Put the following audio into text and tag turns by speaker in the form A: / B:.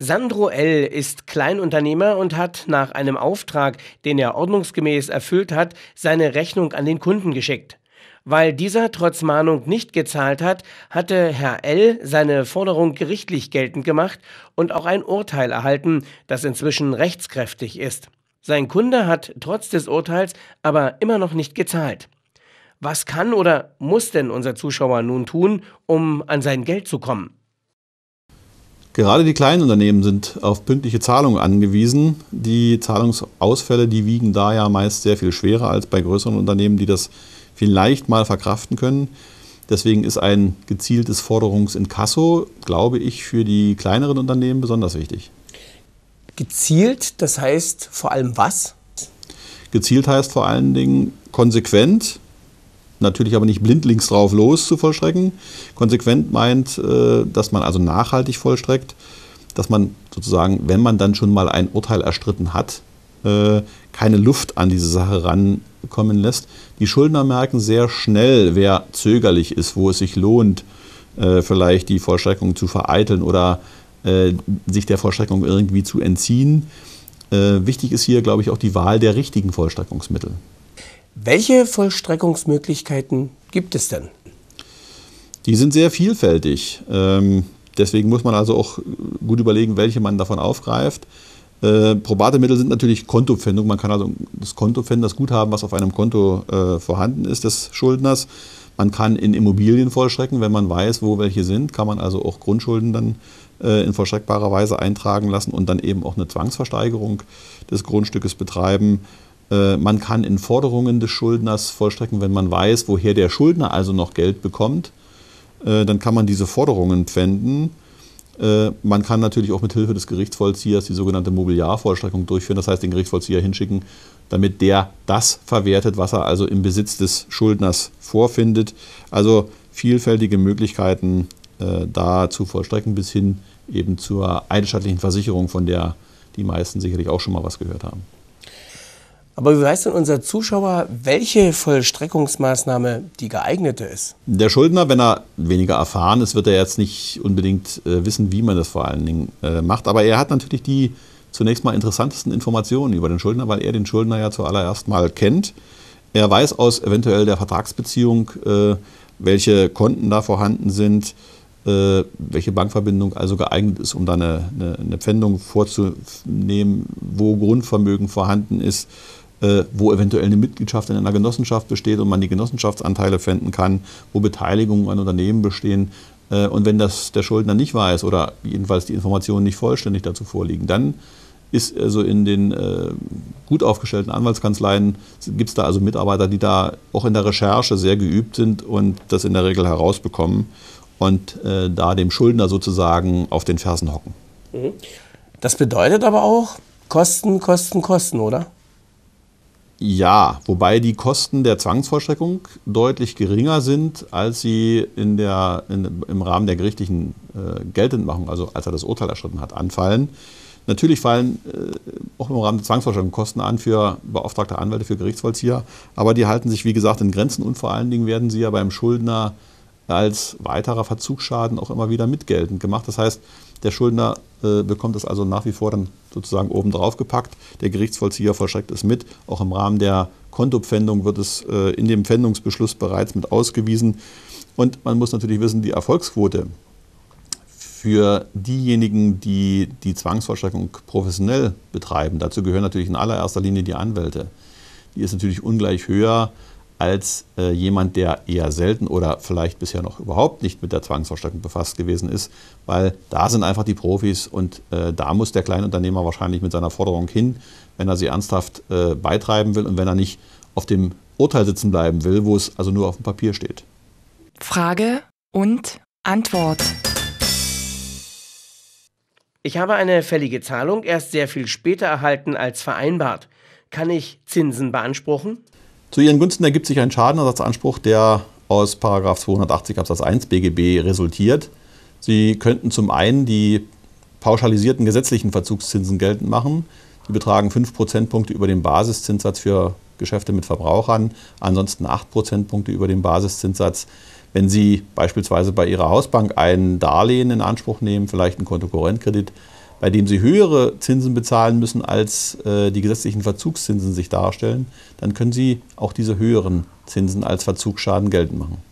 A: Sandro L. ist Kleinunternehmer und hat nach einem Auftrag, den er ordnungsgemäß erfüllt hat, seine Rechnung an den Kunden geschickt. Weil dieser trotz Mahnung nicht gezahlt hat, hatte Herr L. seine Forderung gerichtlich geltend gemacht und auch ein Urteil erhalten, das inzwischen rechtskräftig ist. Sein Kunde hat trotz des Urteils aber immer noch nicht gezahlt. Was kann oder muss denn unser Zuschauer nun tun, um an sein Geld zu kommen?
B: Gerade die kleinen Unternehmen sind auf pünktliche Zahlungen angewiesen. Die Zahlungsausfälle, die wiegen da ja meist sehr viel schwerer als bei größeren Unternehmen, die das vielleicht mal verkraften können. Deswegen ist ein gezieltes Forderungsinkasso, glaube ich, für die kleineren Unternehmen besonders wichtig.
A: Gezielt, das heißt vor allem was?
B: Gezielt heißt vor allen Dingen konsequent, natürlich aber nicht blindlings drauf los zu vollstrecken. Konsequent meint, äh, dass man also nachhaltig vollstreckt, dass man sozusagen, wenn man dann schon mal ein Urteil erstritten hat, äh, keine Luft an diese Sache rankommen lässt. Die Schuldner merken sehr schnell, wer zögerlich ist, wo es sich lohnt, äh, vielleicht die Vollstreckung zu vereiteln oder sich der Vollstreckung irgendwie zu entziehen. wichtig ist hier, glaube ich, auch die Wahl der richtigen Vollstreckungsmittel.
A: Welche Vollstreckungsmöglichkeiten gibt es denn?
B: Die sind sehr vielfältig. Ähm, deswegen muss man also auch gut überlegen, welche man davon aufgreift. Äh, probate Mittel sind natürlich Kontopfändung. Man kann also das Konto pfänden, das Guthaben, was auf einem Konto äh, vorhanden ist, des Schuldners. Man kann in Immobilien vollstrecken, wenn man weiß, wo welche sind, kann man also auch Grundschulden dann äh, in vollstreckbarer Weise eintragen lassen und dann eben auch eine Zwangsversteigerung des Grundstückes betreiben. Äh, man kann in Forderungen des Schuldners vollstrecken, wenn man weiß, woher der Schuldner also noch Geld bekommt, äh, dann kann man diese Forderungen pfänden. Äh, man kann natürlich auch mit Hilfe des Gerichtsvollziehers die sogenannte Mobiliarvollstreckung durchführen, das heißt den Gerichtsvollzieher hinschicken, damit der das verwertet, was er also im Besitz des Schuldners vorfindet. Also vielfältige Möglichkeiten da zu vollstrecken, bis hin eben zur eidesstattlichen Versicherung, von der die meisten sicherlich auch schon mal was gehört haben. Aber wie
A: weiß denn unser Zuschauer, welche Vollstreckungsmaßnahme die geeignete ist?
B: Der Schuldner, wenn er weniger erfahren ist, wird er jetzt nicht unbedingt äh, wissen, wie man das vor allen Dingen äh, macht. Aber er hat natürlich die zunächst mal interessantesten Informationen über den Schuldner, weil er den Schuldner ja zuallererst mal kennt. Er weiß aus eventuell der Vertragsbeziehung, äh, welche Konten da vorhanden sind, äh, welche Bankverbindung also geeignet ist, um da eine, eine, eine Pfändung vorzunehmen, wo Grundvermögen vorhanden ist äh, wo eventuell eine Mitgliedschaft in einer Genossenschaft besteht und man die Genossenschaftsanteile finden kann, wo Beteiligungen an Unternehmen bestehen. Äh, und wenn das der Schuldner nicht weiß oder jedenfalls die Informationen nicht vollständig dazu vorliegen, dann ist also in den äh, gut aufgestellten Anwaltskanzleien gibt es da also Mitarbeiter, die da auch in der Recherche sehr geübt sind und das in der Regel herausbekommen und äh, da dem Schuldner sozusagen auf den Fersen hocken. Mhm. Das bedeutet aber auch
A: Kosten, Kosten, Kosten, oder?
B: Ja, wobei die Kosten der Zwangsvollstreckung deutlich geringer sind, als sie in der, in, im Rahmen der gerichtlichen äh, Geltendmachung, also als er das Urteil erschritten hat, anfallen. Natürlich fallen äh, auch im Rahmen der Zwangsvollstreckung Kosten an für beauftragte Anwälte, für Gerichtsvollzieher, aber die halten sich, wie gesagt, in Grenzen und vor allen Dingen werden sie ja beim Schuldner als weiterer Verzugsschaden auch immer wieder mitgeltend gemacht. Das heißt, der Schuldner äh, bekommt das also nach wie vor dann sozusagen oben drauf gepackt. Der Gerichtsvollzieher vollstreckt es mit. Auch im Rahmen der Kontopfändung wird es äh, in dem Pfändungsbeschluss bereits mit ausgewiesen. Und man muss natürlich wissen, die Erfolgsquote für diejenigen, die die Zwangsvollstreckung professionell betreiben, dazu gehören natürlich in allererster Linie die Anwälte, die ist natürlich ungleich höher als äh, jemand, der eher selten oder vielleicht bisher noch überhaupt nicht mit der Zwangsverstärkung befasst gewesen ist, weil da sind einfach die Profis und äh, da muss der Kleinunternehmer wahrscheinlich mit seiner Forderung hin, wenn er sie ernsthaft äh, beitreiben will und wenn er nicht auf dem Urteil sitzen bleiben will, wo es also nur auf dem Papier steht.
A: Frage und Antwort. Ich habe eine fällige Zahlung erst sehr viel später erhalten als vereinbart. Kann ich Zinsen beanspruchen?
B: Zu ihren Gunsten ergibt sich ein Schadenersatzanspruch, der aus 280 Absatz 1 BGB resultiert. Sie könnten zum einen die pauschalisierten gesetzlichen Verzugszinsen geltend machen. Die betragen 5 Prozentpunkte über den Basiszinssatz für Geschäfte mit Verbrauchern, ansonsten 8 Prozentpunkte über den Basiszinssatz. Wenn Sie beispielsweise bei Ihrer Hausbank ein Darlehen in Anspruch nehmen, vielleicht einen Kontokorrentkredit, bei dem sie höhere Zinsen bezahlen müssen, als äh, die gesetzlichen Verzugszinsen sich darstellen, dann können sie auch diese höheren Zinsen als Verzugsschaden geltend machen.